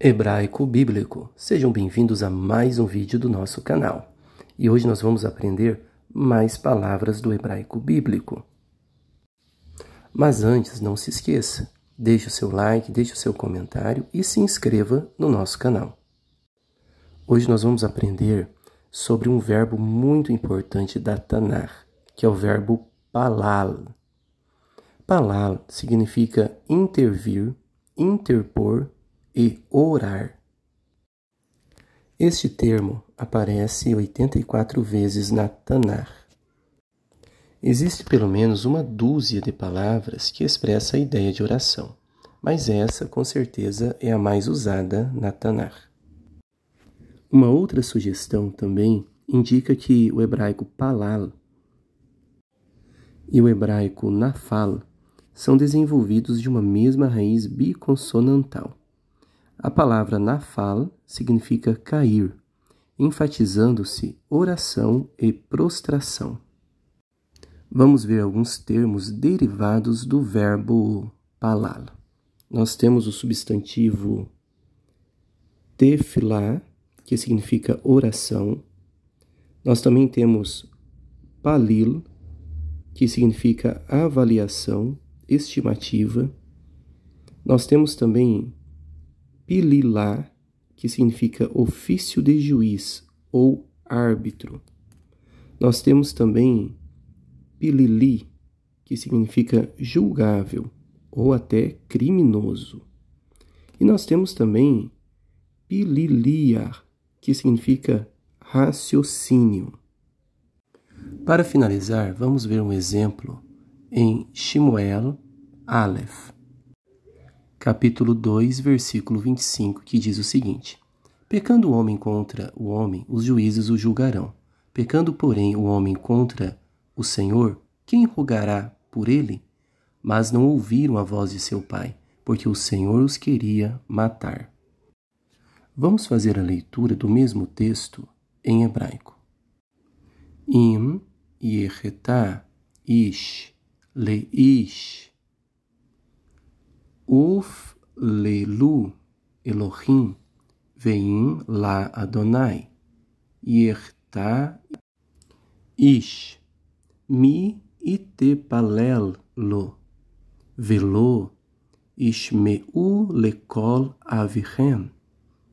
Hebraico Bíblico. Sejam bem-vindos a mais um vídeo do nosso canal. E hoje nós vamos aprender mais palavras do hebraico bíblico. Mas antes, não se esqueça, deixe o seu like, deixe o seu comentário e se inscreva no nosso canal. Hoje nós vamos aprender sobre um verbo muito importante da Tanar, que é o verbo palal. Palal significa intervir, interpor e orar. Este termo aparece 84 vezes na Tanar. Existe pelo menos uma dúzia de palavras que expressa a ideia de oração, mas essa com certeza é a mais usada na Tanar. Uma outra sugestão também indica que o hebraico palal e o hebraico nafal são desenvolvidos de uma mesma raiz biconsonantal. A palavra fala significa cair, enfatizando-se oração e prostração. Vamos ver alguns termos derivados do verbo palal. Nós temos o substantivo tefilá, que significa oração. Nós também temos palil, que significa avaliação, estimativa. Nós temos também pililá, que significa ofício de juiz ou árbitro. Nós temos também pilili, que significa julgável ou até criminoso. E nós temos também pililia, que significa raciocínio. Para finalizar, vamos ver um exemplo em Shimuel Aleph, capítulo 2, versículo 25, que diz o seguinte: Pecando o homem contra o homem, os juízes o julgarão. Pecando, porém, o homem contra o Senhor, quem rogará por ele? Mas não ouviram a voz de seu pai, porque o Senhor os queria matar. Vamos fazer a leitura do mesmo texto em hebraico. Im yechetá ish Leish. Uf lelu Elohim veim la Adonai. Yerta ish mi itepalel lo velo ishmeu lekol avichem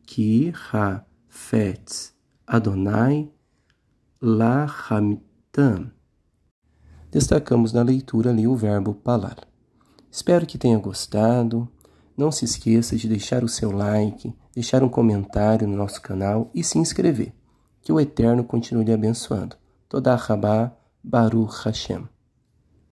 ki ha fetz Adonai la hamitam destacamos na leitura ali o verbo palar. Espero que tenha gostado. Não se esqueça de deixar o seu like, deixar um comentário no nosso canal e se inscrever. Que o Eterno continue lhe abençoando. Toda Rabá, Baruch Hashem.